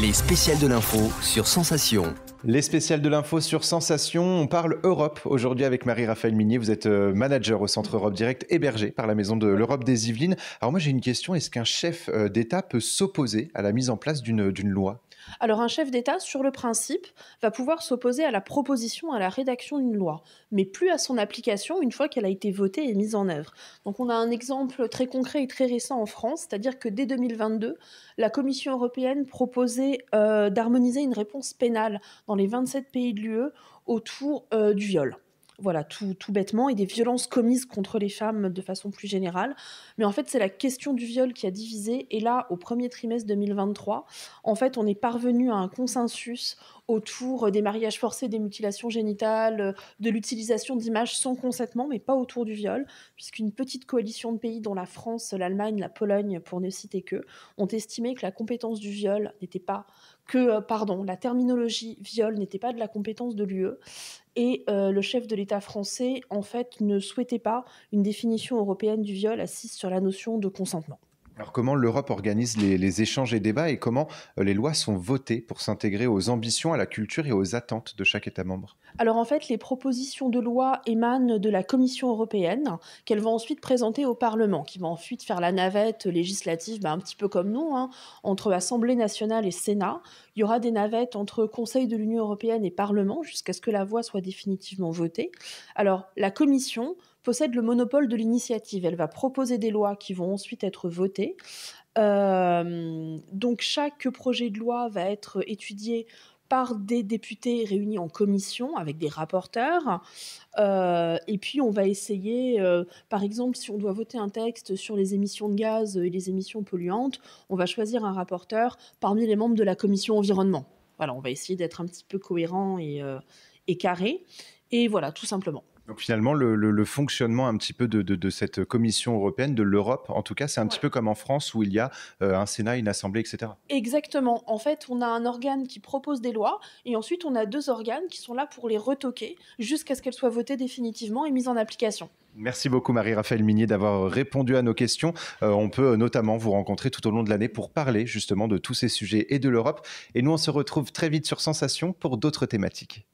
Les spéciales de l'info sur Sensation. Les spéciales de l'info sur Sensation, on parle Europe aujourd'hui avec Marie-Raphaël Minier. Vous êtes euh, manager au Centre Europe Direct, hébergé par la Maison de l'Europe des Yvelines. Alors moi j'ai une question, est-ce qu'un chef euh, d'État peut s'opposer à la mise en place d'une loi alors un chef d'État, sur le principe, va pouvoir s'opposer à la proposition, à la rédaction d'une loi, mais plus à son application une fois qu'elle a été votée et mise en œuvre. Donc on a un exemple très concret et très récent en France, c'est-à-dire que dès 2022, la Commission européenne proposait euh, d'harmoniser une réponse pénale dans les 27 pays de l'UE autour euh, du viol voilà, tout, bêtement, et des violences commises contre les femmes de façon plus générale. Mais en fait, c'est la question du viol qui a divisé. Et là, au premier trimestre 2023, en fait, on est parvenu à un consensus autour des mariages forcés, des mutilations génitales, de l'utilisation d'images sans consentement, mais pas autour du viol, puisqu'une petite coalition de pays dont la France, l'Allemagne, la Pologne, pour ne citer que, ont estimé que la compétence du viol n'était pas que, euh, pardon, la terminologie viol n'était pas de la compétence de l'UE, et euh, le chef de l'État français, en fait, ne souhaitait pas une définition européenne du viol assise sur la notion de consentement. Alors comment l'Europe organise les, échanges et débats et comment euh, les lois sont votées pour s'intégrer aux ambitions, à la culture et aux attentes de chaque État membre Alors en fait, les propositions de loi émanent de la Commission européenne qu'elle va ensuite présenter au Parlement, qui va ensuite faire la navette législative, bah, un petit peu comme nous, hein, entre Assemblée nationale et Sénat. Il y aura des navettes entre Conseil de l'Union européenne et Parlement jusqu'à ce que la voie soit définitivement votée. Alors la Commission possède le monopole de l'initiative. Elle va proposer des lois qui vont ensuite être votées. Euh, donc chaque projet de loi va être étudié par des députés réunis en commission avec des rapporteurs. Euh, et puis on va essayer, euh, par exemple, si on doit voter un texte sur les émissions de gaz et les émissions polluantes, on va choisir un rapporteur parmi les membres de la commission environnement. Voilà, on va essayer d'être un petit peu cohérent et carré. Et voilà, tout simplement. Donc finalement, le, fonctionnement un petit peu de, cette Commission européenne, de l'Europe, en tout cas, c'est un petit peu comme en France où il y a euh, un Sénat, une Assemblée, etc. Exactement. En fait, on a un organe qui propose des lois et ensuite on a deux organes qui sont là pour les retoquer jusqu'à ce qu'elles soient votées définitivement et mises en application. Merci beaucoup Marie-Raphaël Minier d'avoir répondu à nos questions. Euh, on peut notamment vous rencontrer tout au long de l'année pour parler justement de tous ces sujets et de l'Europe. Et nous, on se retrouve très vite sur Sensation pour d'autres thématiques.